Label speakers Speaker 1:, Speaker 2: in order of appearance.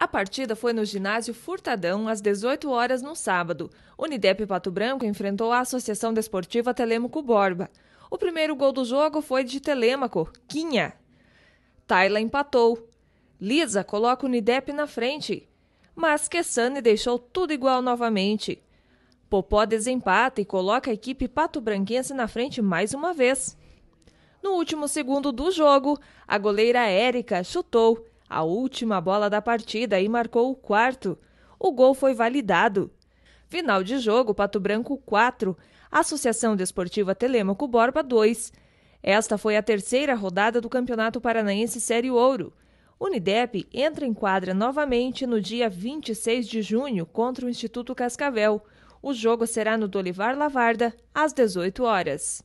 Speaker 1: A partida foi no ginásio Furtadão às 18 horas no sábado. O Unidep Pato Branco enfrentou a Associação Desportiva Telêmaco Borba. O primeiro gol do jogo foi de Telêmaco, Quinha. Taila empatou. Lisa coloca o Unidep na frente. Mas Kessane deixou tudo igual novamente. Popó desempata e coloca a equipe Pato Branquense na frente mais uma vez. No último segundo do jogo, a goleira Érica chutou a última bola da partida e marcou o quarto. O gol foi validado. Final de jogo, Pato Branco 4, Associação Desportiva Telêmaco Borba 2. Esta foi a terceira rodada do Campeonato Paranaense Série Ouro. Unidep entra em quadra novamente no dia 26 de junho contra o Instituto Cascavel. O jogo será no Dolivar Lavarda, às 18 horas.